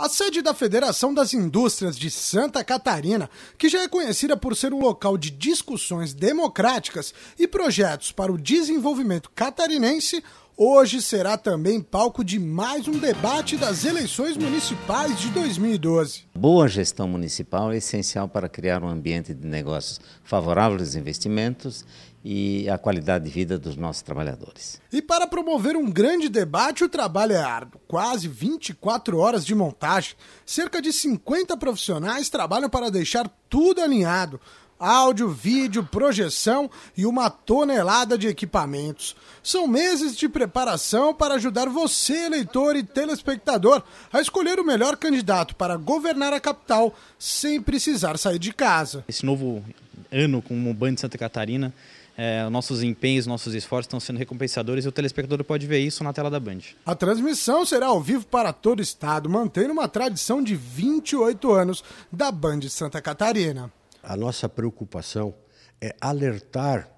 A sede da Federação das Indústrias de Santa Catarina, que já é conhecida por ser um local de discussões democráticas e projetos para o desenvolvimento catarinense, Hoje será também palco de mais um debate das eleições municipais de 2012. Boa gestão municipal é essencial para criar um ambiente de negócios favorável aos investimentos e à qualidade de vida dos nossos trabalhadores. E para promover um grande debate, o trabalho é árduo. Quase 24 horas de montagem. Cerca de 50 profissionais trabalham para deixar tudo alinhado áudio, vídeo, projeção e uma tonelada de equipamentos. São meses de preparação para ajudar você, eleitor e telespectador, a escolher o melhor candidato para governar a capital sem precisar sair de casa. Esse novo ano como Band de Santa Catarina, é, nossos empenhos, nossos esforços estão sendo recompensadores e o telespectador pode ver isso na tela da Band. A transmissão será ao vivo para todo o estado, mantendo uma tradição de 28 anos da Band Santa Catarina a nossa preocupação é alertar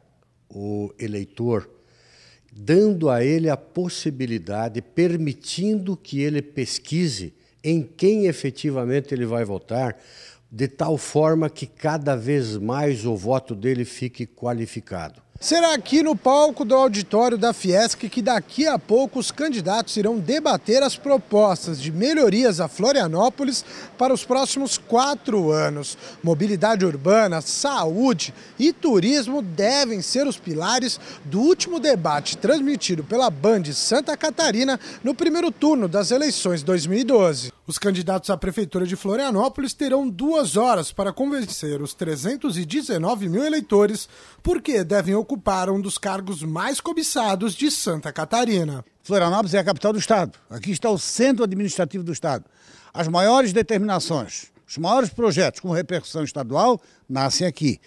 o eleitor, dando a ele a possibilidade, permitindo que ele pesquise em quem efetivamente ele vai votar, de tal forma que cada vez mais o voto dele fique qualificado. Será aqui no palco do auditório da Fiesc que daqui a pouco os candidatos irão debater as propostas de melhorias a Florianópolis para os próximos quatro anos. Mobilidade urbana, saúde e turismo devem ser os pilares do último debate transmitido pela Band Santa Catarina no primeiro turno das eleições 2012. Os candidatos à Prefeitura de Florianópolis terão duas horas para convencer os 319 mil eleitores porque devem ocupar ocuparam um dos cargos mais cobiçados de Santa Catarina. Florianópolis é a capital do Estado. Aqui está o centro administrativo do Estado. As maiores determinações, os maiores projetos com repercussão estadual nascem aqui.